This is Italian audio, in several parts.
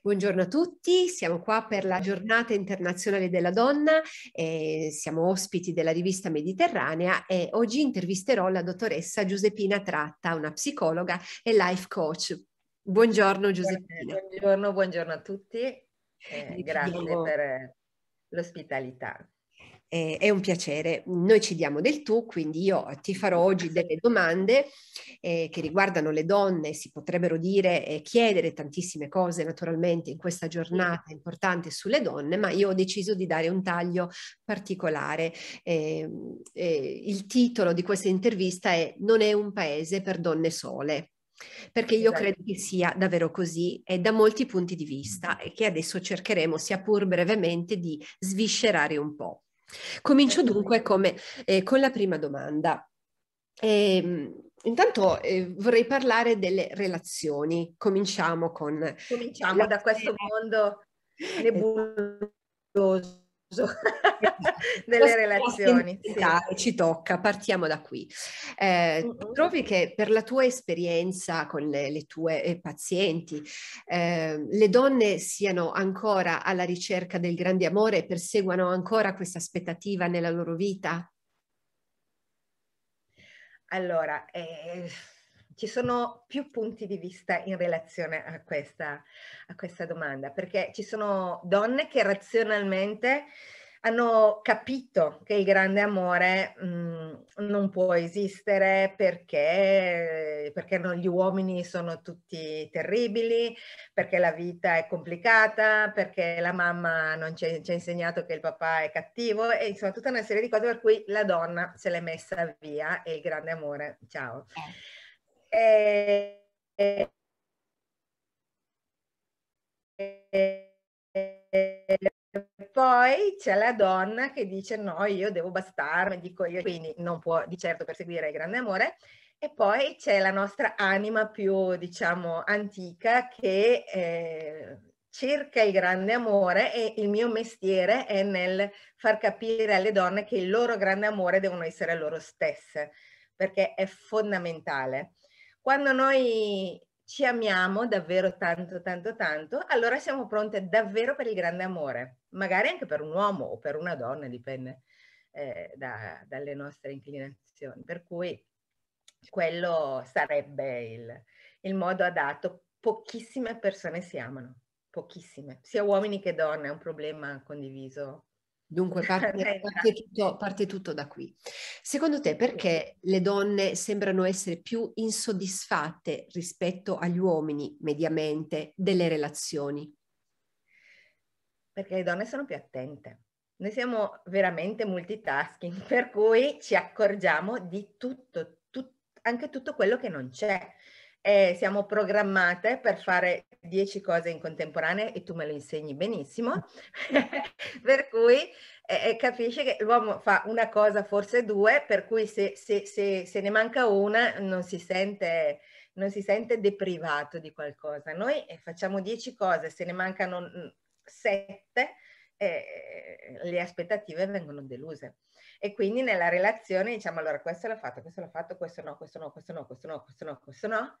Buongiorno a tutti, siamo qua per la giornata internazionale della donna, eh, siamo ospiti della rivista Mediterranea e oggi intervisterò la dottoressa Giuseppina Tratta, una psicologa e life coach. Buongiorno Giuseppina. Buongiorno, buongiorno a tutti, eh, grazie per l'ospitalità eh, è un piacere. Noi ci diamo del tu, quindi io ti farò oggi delle domande eh, che riguardano le donne, si potrebbero dire e eh, chiedere tantissime cose naturalmente in questa giornata importante sulle donne, ma io ho deciso di dare un taglio particolare. Ehm, eh, il titolo di questa intervista è Non è un paese per donne sole perché io esatto. credo che sia davvero così e da molti punti di vista e che adesso cercheremo sia pur brevemente di sviscerare un po'. Comincio dunque come, eh, con la prima domanda. E, ehm, intanto eh, vorrei parlare delle relazioni. Cominciamo con... Cominciamo la... Diciamo, da questo mondo nebuloso nelle relazioni. Sì. Ci tocca, partiamo da qui. Eh, uh-uh. Trovi che per la tua esperienza con le, le tue eh, pazienti, eh, le donne siano ancora alla ricerca del grande amore e perseguano ancora questa aspettativa nella loro vita? Allora, eh, ci sono più punti di vista in relazione a questa, a questa domanda, perché ci sono donne che razionalmente hanno capito che il grande amore mh, mm, non può esistere perché, perché non, gli uomini sono tutti terribili, perché la vita è complicata, perché la mamma non ci ha insegnato che il papà è cattivo e insomma tutta una serie di cose per cui la donna se l'è messa via e il grande amore, ciao. Eh eh, poi c'è la donna che dice no, io devo bastarmi, dico io, quindi non può di certo perseguire il grande amore. E poi c'è la nostra anima più, diciamo, antica che eh, cerca il grande amore e il mio mestiere è nel far capire alle donne che il loro grande amore devono essere loro stesse, perché è fondamentale. Quando noi ci amiamo davvero tanto, tanto, tanto, allora siamo pronte davvero per il grande amore, magari anche per un uomo o per una donna, dipende eh, da, dalle nostre inclinazioni. Per cui quello sarebbe il, il modo adatto. Pochissime persone si amano, pochissime, sia uomini che donne, è un problema condiviso Dunque parte, parte, tutto, parte, tutto, da qui. Secondo te perché le donne sembrano essere più insoddisfatte rispetto agli uomini mediamente delle relazioni? Perché le donne sono più attente. Noi siamo veramente multitasking, per cui ci accorgiamo di tutto, tut, anche tutto quello che non c'è eh, siamo programmate per fare dieci cose in contemporanea e tu me lo insegni benissimo, per cui eh, eh, capisci che l'uomo fa una cosa, forse due, per cui se, se, se, se ne manca una non si sente non si sente deprivato di qualcosa. Noi eh, facciamo dieci cose, se ne mancano mm, sette, eh, le aspettative vengono deluse. E quindi nella relazione diciamo allora questo l'ho fatto, questo l'ho fatto, questo no, questo no, questo no, questo no, questo no, questo no.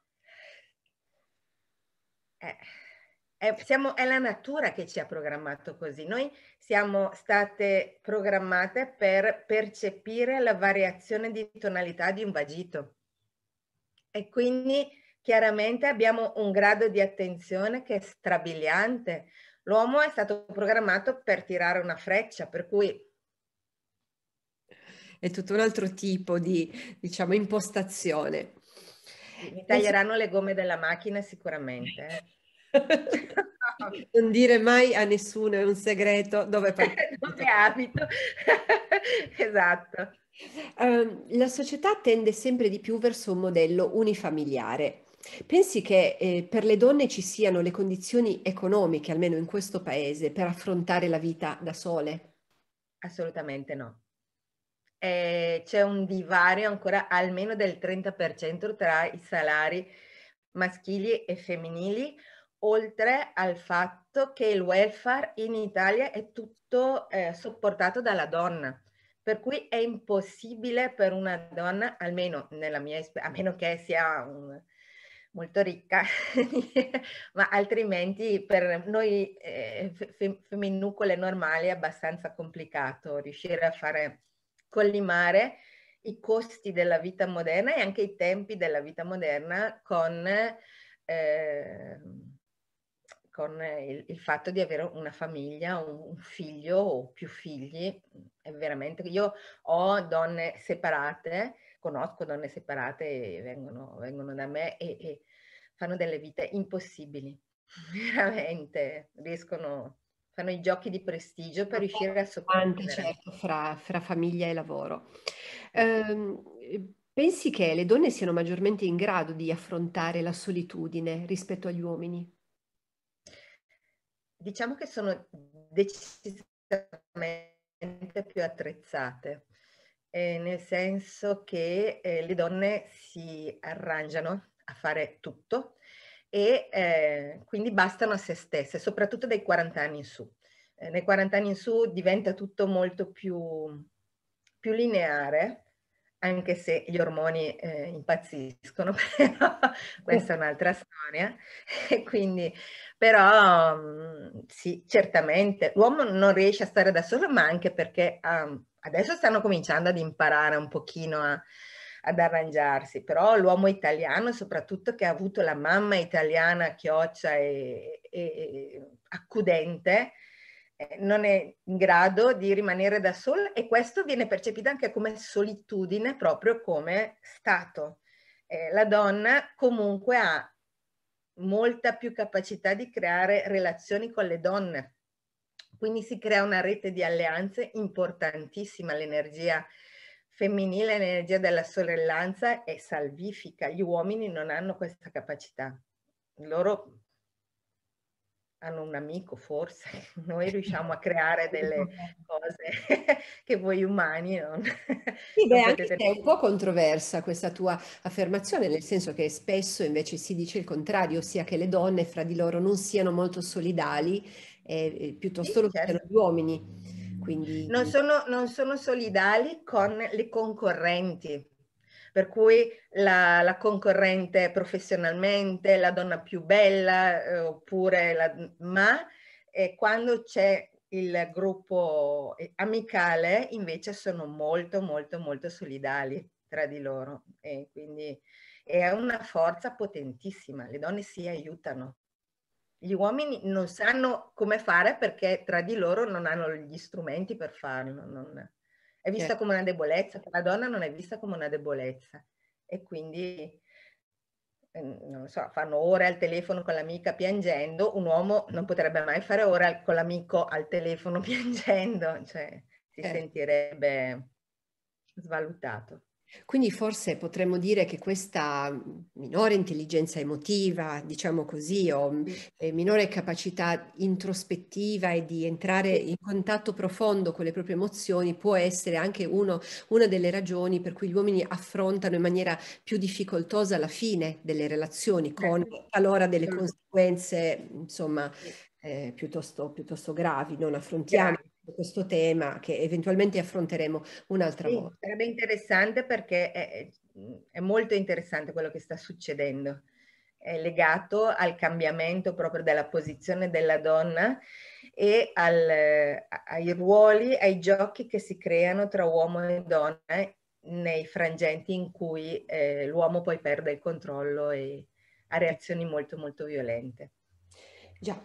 Eh, è, siamo, è, la natura che ci ha programmato così. Noi siamo state programmate per percepire la variazione di tonalità di un vagito e quindi chiaramente abbiamo un grado di attenzione che è strabiliante. L'uomo è stato programmato per tirare una freccia, per cui è tutto un altro tipo di diciamo impostazione. Mi taglieranno le gomme della macchina sicuramente. Eh. non dire mai a nessuno, è un segreto dove, dove abito. esatto. Um, la società tende sempre di più verso un modello unifamiliare. Pensi che eh, per le donne ci siano le condizioni economiche, almeno in questo paese, per affrontare la vita da sole? Assolutamente no eh, c'è un divario ancora almeno del 30% tra i salari maschili e femminili, oltre al fatto che il welfare in Italia è tutto eh, sopportato dalla donna. Per cui è impossibile per una donna, almeno nella mia esperienza, a meno che sia un, molto ricca, ma altrimenti per noi eh, femminucole normali è abbastanza complicato riuscire a fare collimare i costi della vita moderna e anche i tempi della vita moderna con, eh, con il, il, fatto di avere una famiglia, un, un, figlio o più figli. È veramente, io ho donne separate, conosco donne separate e vengono, vengono da me e, e fanno delle vite impossibili, veramente, riescono fanno i giochi di prestigio per riuscire a sopravvivere. Certo, fra, fra, famiglia e lavoro. Eh, pensi che le donne siano maggiormente in grado di affrontare la solitudine rispetto agli uomini? Diciamo che sono decisamente più attrezzate, eh, nel senso che eh, le donne si arrangiano a fare tutto, e eh, quindi bastano a se stesse, soprattutto dai 40 anni in su. Eh, nei 40 anni in su diventa tutto molto più, più lineare, anche se gli ormoni eh, impazziscono, però questa è un'altra storia. E quindi, però mm, sì, certamente l'uomo non riesce a stare da solo, ma anche perché um, adesso stanno cominciando ad imparare un pochino a ad arrangiarsi, però l'uomo italiano, soprattutto che ha avuto la mamma italiana chioccia e, e, accudente, eh, non è in grado di rimanere da solo e questo viene percepito anche come solitudine, proprio come stato. Eh, la donna comunque ha molta più capacità di creare relazioni con le donne, quindi si crea una rete di alleanze importantissima, l'energia femminile, l'energia della sorellanza è salvifica. Gli uomini non hanno questa capacità. Loro hanno un amico forse, noi riusciamo a creare delle cose che voi umani non... Sì, beh, non potete... è un po' controversa questa tua affermazione, nel senso che spesso invece si dice il contrario, ossia che le donne fra di loro non siano molto solidali, eh, eh piuttosto sì, lo certo. siano gli uomini. Quindi... Mm. Non, sono, non sono solidali con le concorrenti, per cui la, la, concorrente professionalmente, la donna più bella, eh, oppure la, ma eh, quando c'è il gruppo eh, amicale invece sono molto molto molto solidali tra di loro e quindi è una forza potentissima, le donne si aiutano gli uomini non sanno come fare perché tra di loro non hanno gli strumenti per farlo. Non... È vista certo. come una debolezza, per la donna non è vista come una debolezza. E quindi, eh, non so, fanno ore al telefono con l'amica piangendo, un uomo non potrebbe mai fare ore con l'amico al telefono piangendo, cioè si eh. sentirebbe svalutato. Quindi forse potremmo dire che questa mm, minore intelligenza emotiva, diciamo così, o mm, minore capacità introspettiva e di entrare in contatto profondo con le proprie emozioni può essere anche uno, una delle ragioni per cui gli uomini affrontano in maniera più difficoltosa la fine delle relazioni con allora delle conseguenze, insomma, eh, piuttosto, piuttosto, gravi, non affrontiamo questo tema che eventualmente affronteremo un'altra sì, volta. Sarebbe interessante perché è, è, molto interessante quello che sta succedendo, è legato al cambiamento proprio della posizione della donna e al, ai ruoli, ai giochi che si creano tra uomo e donna nei frangenti in cui eh, l'uomo poi perde il controllo e ha reazioni molto molto violente. Già.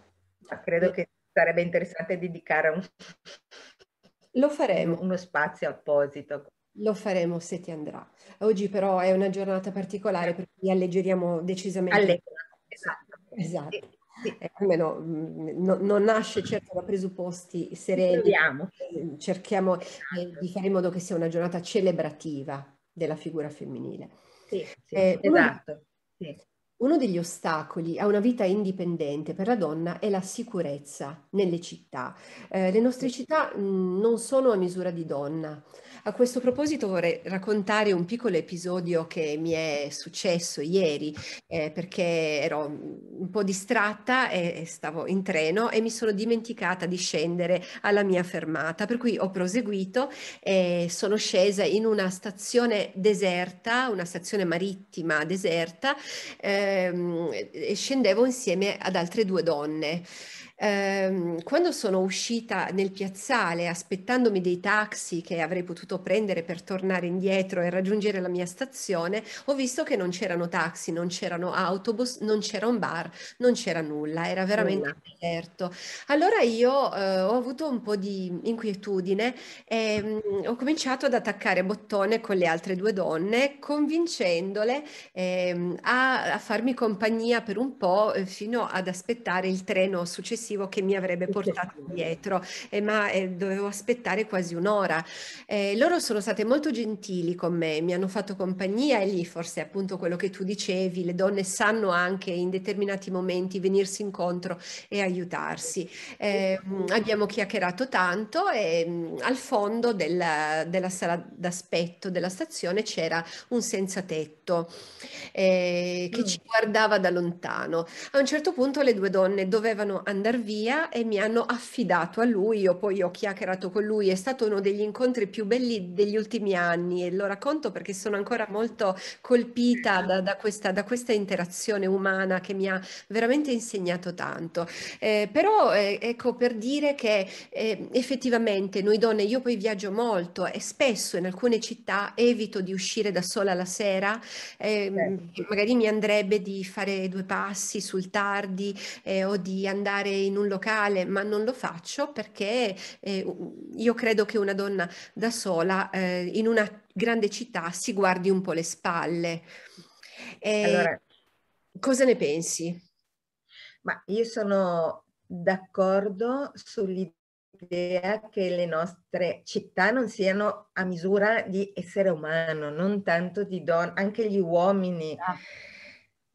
Ma credo che sarebbe interessante dedicare un... Lo faremo. uno spazio apposito. Lo faremo se ti andrà. Oggi però è una giornata particolare per cui alleggeriamo decisamente. Allegra, esatto. Esatto. E, sì. eh, almeno mm, no, non nasce certo da presupposti sereni. Proviamo. Mm, cerchiamo esatto. di fare in modo che sia una giornata celebrativa della figura femminile. Sì, sì eh, esatto. Una... Sì. Uno degli ostacoli a una vita indipendente per la donna è la sicurezza nelle città. Eh, le nostre città mh, mm, non sono a misura di donna. A questo proposito vorrei raccontare un piccolo episodio che mi è successo ieri eh, perché ero un po' distratta e stavo in treno e mi sono dimenticata di scendere alla mia fermata, per cui ho proseguito e sono scesa in una stazione deserta, una stazione marittima deserta ehm, e scendevo insieme ad altre due donne ehm, quando sono uscita nel piazzale aspettandomi dei taxi che avrei potuto prendere per tornare indietro e raggiungere la mia stazione, ho visto che non c'erano taxi, non c'erano autobus, non c'era un bar, non c'era nulla, era veramente deserto. Allora io eh, ho avuto un po' di inquietudine e mh, mm, ho cominciato ad attaccare bottone con le altre due donne, convincendole eh, a, a farmi compagnia per un po' eh, fino ad aspettare il treno successivo successivo che mi avrebbe portato indietro, eh, ma eh, dovevo aspettare quasi un'ora. Eh, loro sono state molto gentili con me, mi hanno fatto compagnia e lì forse appunto quello che tu dicevi, le donne sanno anche in determinati momenti venirsi incontro e aiutarsi. Ehm, abbiamo chiacchierato tanto e mh, mm, al fondo della, della sala d'aspetto della stazione c'era un senza tetto eh, che mm. ci guardava da lontano. A un certo punto le due donne dovevano andare andare via e mi hanno affidato a lui, io poi ho chiacchierato con lui, è stato uno degli incontri più belli degli ultimi anni e lo racconto perché sono ancora molto colpita da, da, questa, da questa, interazione umana che mi ha veramente insegnato tanto. Eh, però eh, ecco per dire che eh, effettivamente noi donne, io poi viaggio molto e spesso in alcune città evito di uscire da sola la sera, ehm, certo. magari mi andrebbe di fare due passi sul tardi eh, o di andare in un locale, ma non lo faccio perché eh, io credo che una donna da sola eh, in una grande città si guardi un po' le spalle. E allora, cosa ne pensi? Ma io sono d'accordo sull'idea che le nostre città non siano a misura di essere umano, non tanto di donne, anche gli uomini. Ah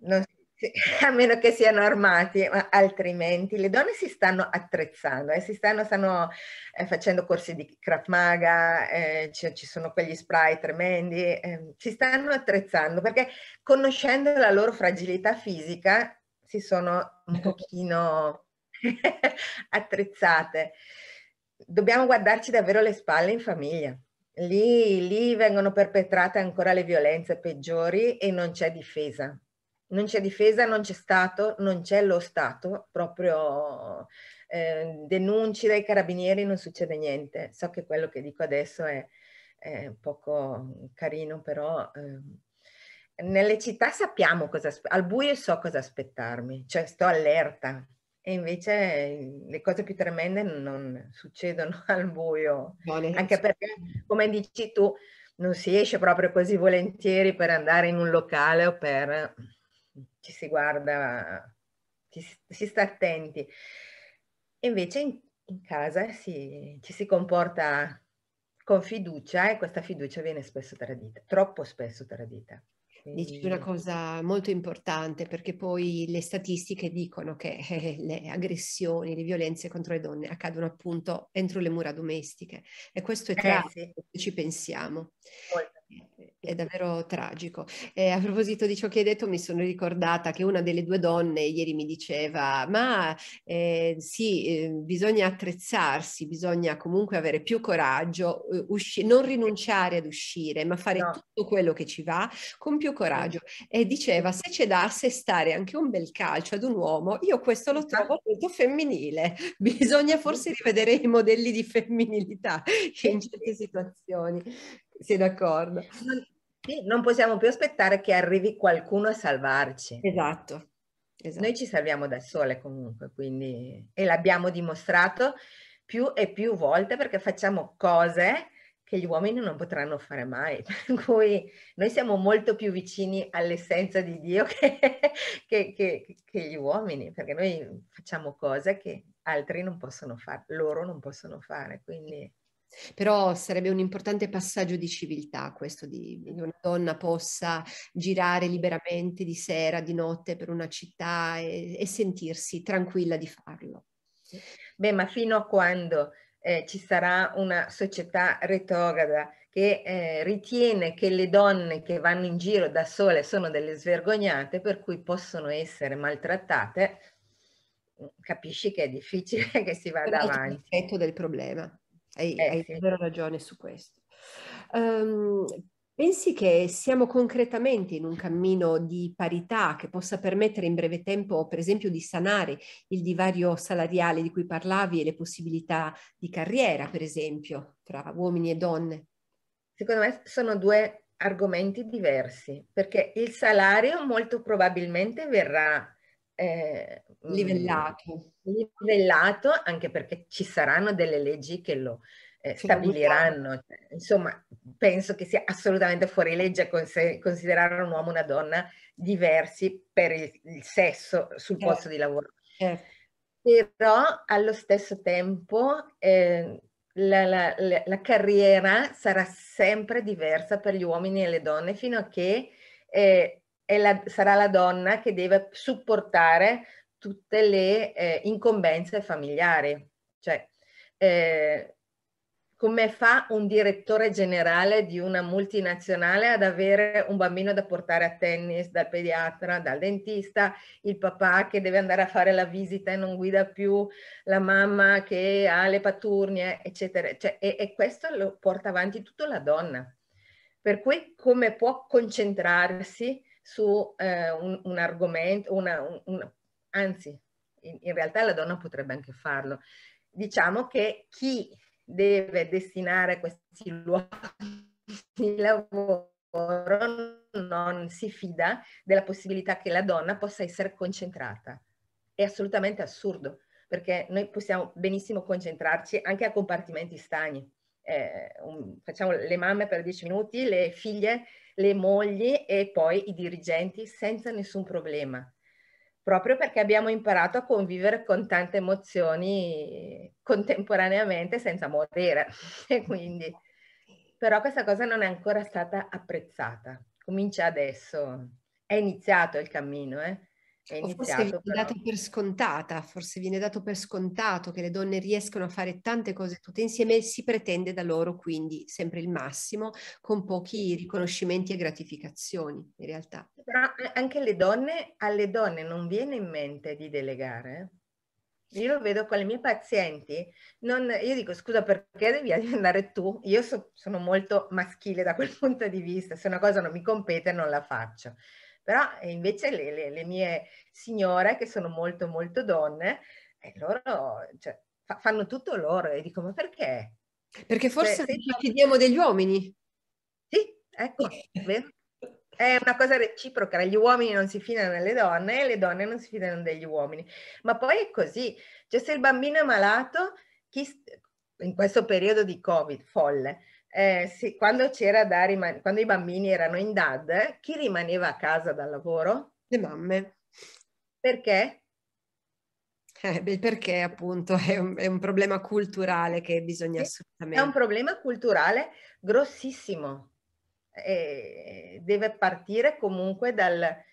non a meno che siano armati, ma altrimenti le donne si stanno attrezzando, eh, si stanno, stanno eh, facendo corsi di Krav Maga, eh, c- ci sono quegli spray tremendi, ehm, si stanno attrezzando perché conoscendo la loro fragilità fisica si sono un eh. pochino attrezzate. Dobbiamo guardarci davvero le spalle in famiglia. Lì, lì vengono perpetrate ancora le violenze peggiori e non c'è difesa non c'è difesa, non c'è Stato, non c'è lo Stato, proprio eh, denunci dai carabinieri, non succede niente. So che quello che dico adesso è, è poco carino, però eh, nelle città sappiamo cosa, al buio so cosa aspettarmi, cioè sto allerta. E invece le cose più tremende non succedono al buio, Buone. anche perché, come dici tu, non si esce proprio così volentieri per andare in un locale o per ci si guarda, ci, si sta attenti. Invece in, in casa si, ci si comporta con fiducia e questa fiducia viene spesso tradita, troppo spesso tradita. Dici una cosa molto importante perché poi le statistiche dicono che eh, le aggressioni, le violenze contro le donne accadono appunto entro le mura domestiche e questo è eh, tragico, sì. ci pensiamo. Molto è davvero tragico. Eh, a proposito di ciò che hai detto, mi sono ricordata che una delle due donne ieri mi diceva, ma eh, sì, eh, bisogna attrezzarsi, bisogna comunque avere più coraggio, usci- non rinunciare ad uscire, ma fare no. tutto quello che ci va con più coraggio. E diceva, se c'è da assestare anche un bel calcio ad un uomo, io questo lo esatto. trovo molto femminile. Bisogna forse rivedere i modelli di femminilità in certe situazioni. Sei d'accordo? Non, possiamo più aspettare che arrivi qualcuno a salvarci. Esatto. esatto. Noi ci salviamo da sole comunque, quindi, e l'abbiamo dimostrato più e più volte perché facciamo cose che gli uomini non potranno fare mai, per cui noi siamo molto più vicini all'essenza di Dio che, che, che, che, gli uomini, perché noi facciamo cose che altri non possono fare, loro non possono fare, quindi però sarebbe un importante passaggio di civiltà questo di, di una donna possa girare liberamente di sera, di notte per una città e, e sentirsi tranquilla di farlo. Beh, ma fino a quando eh, ci sarà una società retrograda che eh, ritiene che le donne che vanno in giro da sole sono delle svergognate per cui possono essere maltrattate, mm, capisci che è difficile che si vada avanti. È il del problema hai, eh, hai sì. davvero ragione su questo. Um, pensi che siamo concretamente in un cammino di parità che possa permettere in breve tempo, per esempio, di sanare il divario salariale di cui parlavi e le possibilità di carriera, per esempio, tra uomini e donne? Secondo me sono due argomenti diversi, perché il salario molto probabilmente verrà eh, livellato. Mm, livellato, anche perché ci saranno delle leggi che lo eh, stabiliranno. Cioè, insomma, penso che sia assolutamente fuori legge considerare un uomo e una donna diversi per il, il sesso sul eh. posto di lavoro. Certo. Però allo stesso tempo ehm, la, la, la, la, carriera sarà sempre diversa per gli uomini e le donne fino a che eh, la, sarà la donna che deve supportare tutte le eh, incombenze familiari. Cioè, eh, come fa un direttore generale di una multinazionale ad avere un bambino da portare a tennis, dal pediatra, dal dentista, il papà che deve andare a fare la visita e non guida più, la mamma che ha le paturnie, eccetera. Cioè, e, e questo lo porta avanti tutta la donna. Per cui come può concentrarsi su eh, un, un, argomento, una, un, un, anzi, in, in realtà la donna potrebbe anche farlo. Diciamo che chi deve destinare questi luoghi di lavoro non si fida della possibilità che la donna possa essere concentrata. È assolutamente assurdo, perché noi possiamo benissimo concentrarci anche a compartimenti stagni eh, un, facciamo le mamme per dieci minuti, le figlie, le mogli e poi i dirigenti senza nessun problema, proprio perché abbiamo imparato a convivere con tante emozioni contemporaneamente senza morire. Quindi, però questa cosa non è ancora stata apprezzata. Comincia adesso, è iniziato il cammino. Eh? O forse viene però. dato per scontata, forse viene dato per scontato che le donne riescono a fare tante cose tutte insieme e si pretende da loro quindi sempre il massimo con pochi riconoscimenti e gratificazioni in realtà. Però eh, anche le donne, alle donne non viene in mente di delegare? Io lo vedo con le mie pazienti, non, io dico scusa perché devi andare tu? Io so, sono molto maschile da quel punto di vista, se una cosa non mi compete non la faccio però invece le, le, le, mie signore, che sono molto molto donne, eh, loro cioè, fa, fanno tutto loro e dico ma perché? Perché cioè, forse cioè, ci fidiamo degli uomini. Sì, ecco, È una cosa reciproca, gli uomini non si fidano delle donne e le donne non si fidano degli uomini. Ma poi è così, cioè se il bambino è malato, chi, in questo periodo di Covid folle, eh, sì, quando, riman- quando, i bambini erano in DAD, chi rimaneva a casa dal lavoro? Le mamme. Perché? Eh, beh, perché appunto è un, è un, problema culturale che bisogna sì, assolutamente... È un problema culturale grossissimo. Eh, deve partire comunque dal...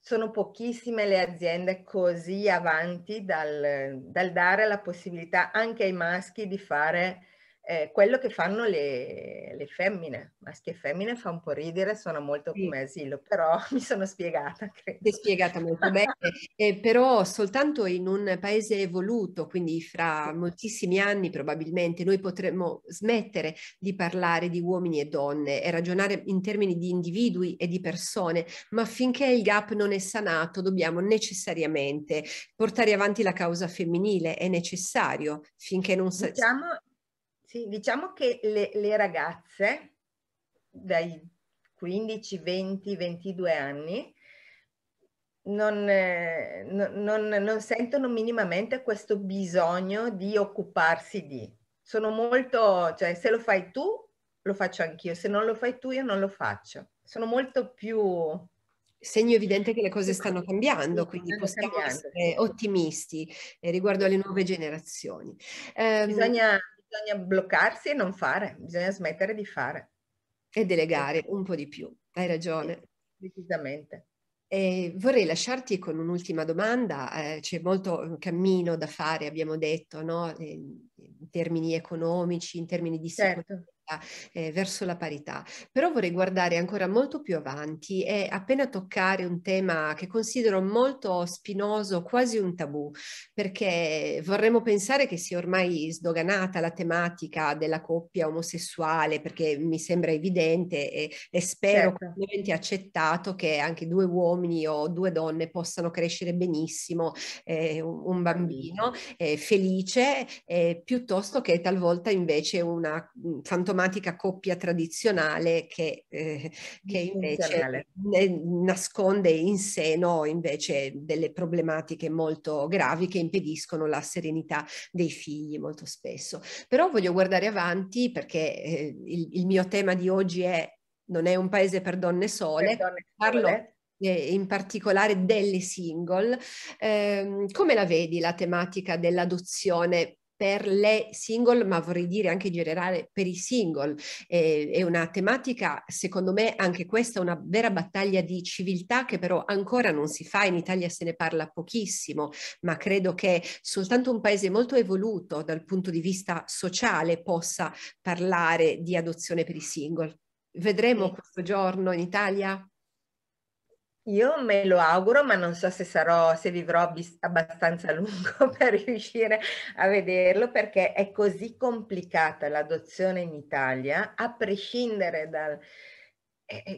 Sono pochissime le aziende così avanti dal, dal dare la possibilità anche ai maschi di fare eh, quello che fanno le, le, femmine, maschi e femmine fa un po' ridere, sono molto sì. come asilo, però mi sono spiegata. Credo. Si è spiegata molto bene, eh, però soltanto in un paese evoluto, quindi fra moltissimi anni probabilmente noi potremmo smettere di parlare di uomini e donne e ragionare in termini di individui e di persone, ma finché il gap non è sanato dobbiamo necessariamente portare avanti la causa femminile, è necessario finché non... Diciamo sì, diciamo che le, le ragazze dai 15, 20, 22 anni non, eh, non, non, sentono minimamente questo bisogno di occuparsi di. Sono molto, cioè se lo fai tu, lo faccio anch'io, se non lo fai tu, io non lo faccio. Sono molto più segno evidente che le cose stanno cambiando, quindi possiamo essere ottimisti eh, riguardo alle nuove generazioni. Ehm, Bisogna bisogna bloccarsi e non fare, bisogna smettere di fare. E delegare un po' di più, hai ragione. Decisamente. E vorrei lasciarti con un'ultima domanda, eh, c'è molto eh, cammino da fare, abbiamo detto, no? Eh, in termini economici, in termini di certo. sicurezza, certo eh, verso la parità. Però vorrei guardare ancora molto più avanti e appena toccare un tema che considero molto spinoso, quasi un tabù, perché vorremmo pensare che sia ormai sdoganata la tematica della coppia omosessuale, perché mi sembra evidente e, e spero certo. che accettato che anche due uomini o due donne possano crescere benissimo eh, un bambino eh, felice, eh, piuttosto che talvolta invece una fantomatica diplomatica coppia tradizionale che, eh, che invece nasconde in seno invece delle problematiche molto gravi che impediscono la serenità dei figli molto spesso. Però voglio guardare avanti perché eh, il, il, mio tema di oggi è non è un paese per donne sole, per donne sole. parlo in particolare delle single. Eh, come la vedi la tematica dell'adozione per le single, ma vorrei dire anche in generale per i single. Eh, è una tematica, secondo me, anche questa, una vera battaglia di civiltà che però ancora non si fa, in Italia se ne parla pochissimo, ma credo che soltanto un paese molto evoluto dal punto di vista sociale possa parlare di adozione per i single. Vedremo sì. questo giorno in Italia? Io me lo auguro, ma non so se sarò, se vivrò abbastanza lungo per riuscire a vederlo, perché è così complicata l'adozione in Italia, a prescindere dal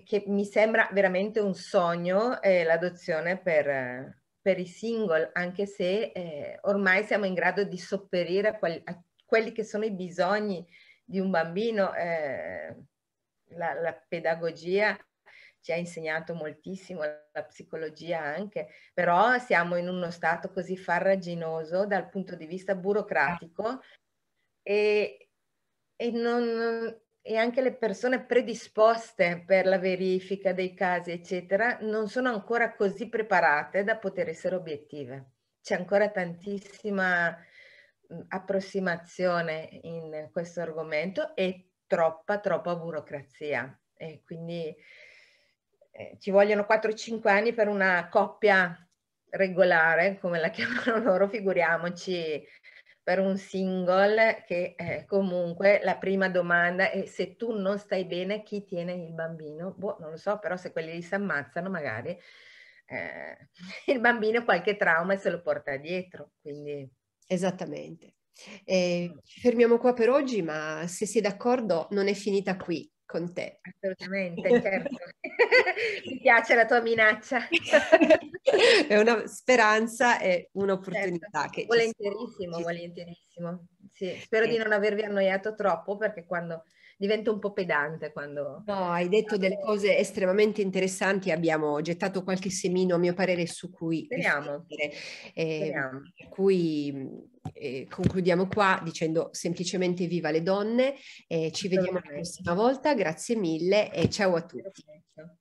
che mi sembra veramente un sogno eh, l'adozione per, per, i single, anche se eh, ormai siamo in grado di sopperire a, quel, a, quelli che sono i bisogni di un bambino. Eh, la, la pedagogia ci ha insegnato moltissimo la psicologia anche, però siamo in uno stato così farraginoso dal punto di vista burocratico e, e, non, e anche le persone predisposte per la verifica dei casi, eccetera, non sono ancora così preparate da poter essere obiettive. C'è ancora tantissima approssimazione in questo argomento e troppa, troppa burocrazia. E quindi eh, ci vogliono 4-5 anni per una coppia regolare, come la chiamano loro, figuriamoci per un single che eh, comunque la prima domanda è se tu non stai bene chi tiene il bambino? Boh, non lo so, però se quelli li si ammazzano magari eh, il bambino qualche trauma e se lo porta dietro. Quindi... Esattamente. Eh, ci fermiamo qua per oggi, ma se sei d'accordo non è finita qui con te. Assolutamente, certo. Mi piace la tua minaccia. è una speranza e un'opportunità. Certo. Che volentierissimo, ci... volentierissimo. Sì, spero sì. di non avervi annoiato troppo perché quando divento un po' pedante quando... No, hai detto delle cose estremamente interessanti, abbiamo gettato qualche semino a mio parere su cui... Speriamo. Eh, per cui eh, concludiamo qua dicendo semplicemente viva le donne, eh, ci vediamo la prossima volta, grazie mille e ciao a tutti. Perfetto.